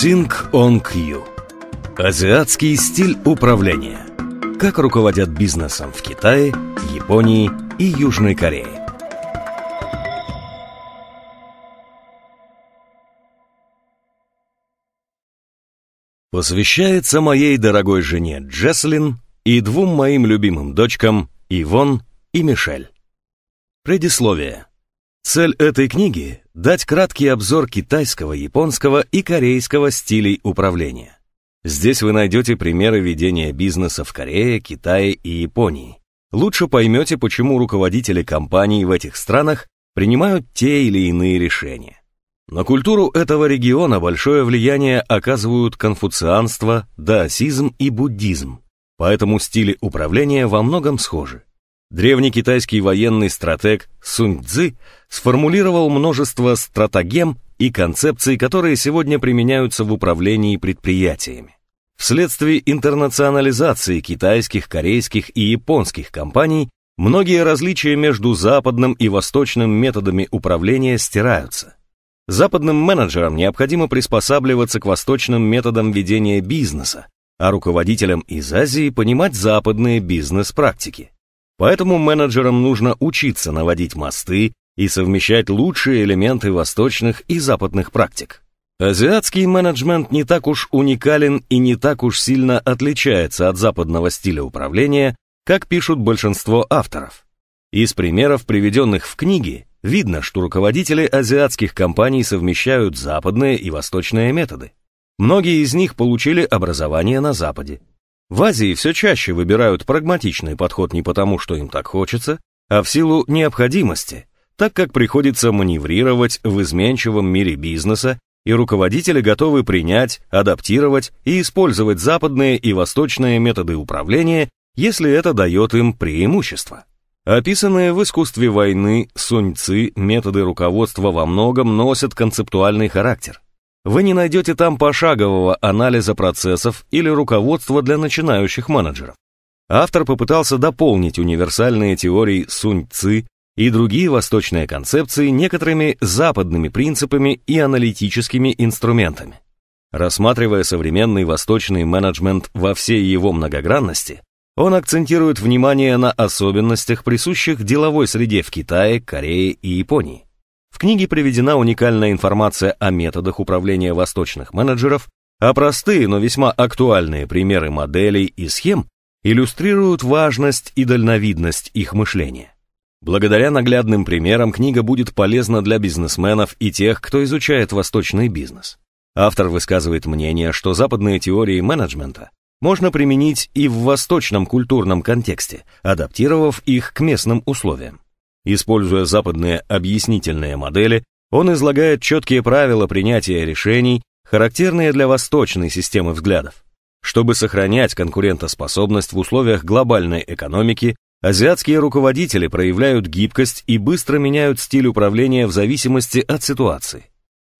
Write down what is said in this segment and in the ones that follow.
Цинг Онг Ю. Азиатский стиль управления. Как руководят бизнесом в Китае, Японии и Южной Корее. Посвящается моей дорогой жене Джеслин и двум моим любимым дочкам Ивон и Мишель. Предисловие. Цель этой книги – дать краткий обзор китайского, японского и корейского стилей управления. Здесь вы найдете примеры ведения бизнеса в Корее, Китае и Японии. Лучше поймете, почему руководители компаний в этих странах принимают те или иные решения. На культуру этого региона большое влияние оказывают конфуцианство, даосизм и буддизм, поэтому стили управления во многом схожи. Древнекитайский военный стратег Сунь Цзы сформулировал множество стратагем и концепций, которые сегодня применяются в управлении предприятиями. Вследствие интернационализации китайских, корейских и японских компаний многие различия между западным и восточным методами управления стираются. Западным менеджерам необходимо приспосабливаться к восточным методам ведения бизнеса, а руководителям из Азии понимать западные бизнес-практики. Поэтому менеджерам нужно учиться наводить мосты и совмещать лучшие элементы восточных и западных практик. Азиатский менеджмент не так уж уникален и не так уж сильно отличается от западного стиля управления, как пишут большинство авторов. Из примеров, приведенных в книге, видно, что руководители азиатских компаний совмещают западные и восточные методы. Многие из них получили образование на Западе, в Азии все чаще выбирают прагматичный подход не потому, что им так хочется, а в силу необходимости, так как приходится маневрировать в изменчивом мире бизнеса, и руководители готовы принять, адаптировать и использовать западные и восточные методы управления, если это дает им преимущество. Описанные в искусстве войны суньцы методы руководства во многом носят концептуальный характер – вы не найдете там пошагового анализа процессов или руководства для начинающих менеджеров. Автор попытался дополнить универсальные теории Сунь Ци и другие восточные концепции некоторыми западными принципами и аналитическими инструментами. Рассматривая современный восточный менеджмент во всей его многогранности, он акцентирует внимание на особенностях, присущих деловой среде в Китае, Корее и Японии книге приведена уникальная информация о методах управления восточных менеджеров, а простые, но весьма актуальные примеры моделей и схем иллюстрируют важность и дальновидность их мышления. Благодаря наглядным примерам книга будет полезна для бизнесменов и тех, кто изучает восточный бизнес. Автор высказывает мнение, что западные теории менеджмента можно применить и в восточном культурном контексте, адаптировав их к местным условиям. Используя западные объяснительные модели, он излагает четкие правила принятия решений, характерные для восточной системы взглядов. Чтобы сохранять конкурентоспособность в условиях глобальной экономики, азиатские руководители проявляют гибкость и быстро меняют стиль управления в зависимости от ситуации.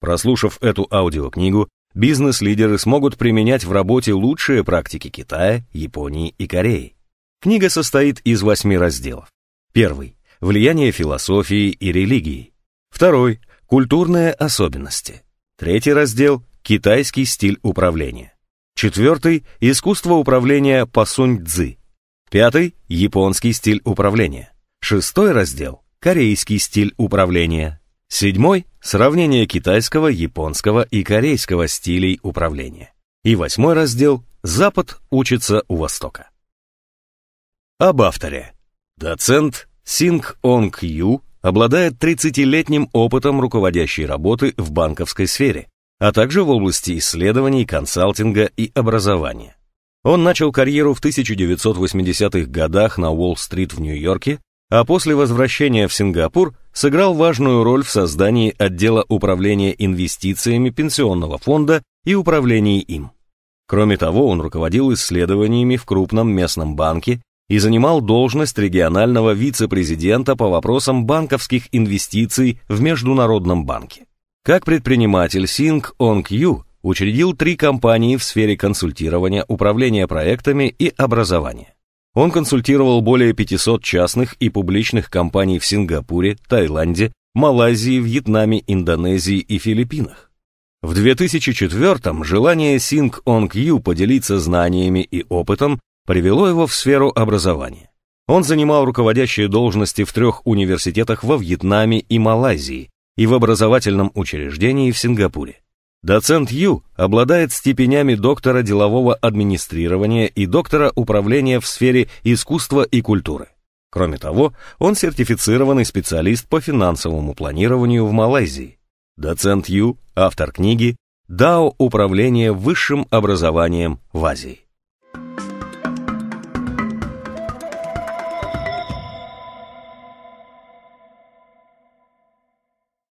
Прослушав эту аудиокнигу, бизнес-лидеры смогут применять в работе лучшие практики Китая, Японии и Кореи. Книга состоит из восьми разделов. Первый влияние философии и религии. Второй – культурные особенности. Третий раздел – китайский стиль управления. Четвертый – искусство управления по сунь-цзы. Пятый – японский стиль управления. Шестой раздел – корейский стиль управления. Седьмой – сравнение китайского, японского и корейского стилей управления. И восьмой раздел – Запад учится у Востока. Об авторе. Доцент Синг Онг Ю обладает 30-летним опытом руководящей работы в банковской сфере, а также в области исследований, консалтинга и образования. Он начал карьеру в 1980-х годах на Уолл-стрит в Нью-Йорке, а после возвращения в Сингапур сыграл важную роль в создании отдела управления инвестициями пенсионного фонда и управлении им. Кроме того, он руководил исследованиями в крупном местном банке и занимал должность регионального вице-президента по вопросам банковских инвестиций в Международном банке. Как предприниматель Синг Онг Ю учредил три компании в сфере консультирования, управления проектами и образования. Он консультировал более 500 частных и публичных компаний в Сингапуре, Таиланде, Малайзии, Вьетнаме, Индонезии и Филиппинах. В 2004 желание Синг Онг Ю поделиться знаниями и опытом привело его в сферу образования. Он занимал руководящие должности в трех университетах во Вьетнаме и Малайзии и в образовательном учреждении в Сингапуре. Доцент Ю обладает степенями доктора делового администрирования и доктора управления в сфере искусства и культуры. Кроме того, он сертифицированный специалист по финансовому планированию в Малайзии. Доцент Ю – автор книги «Дао управления высшим образованием в Азии».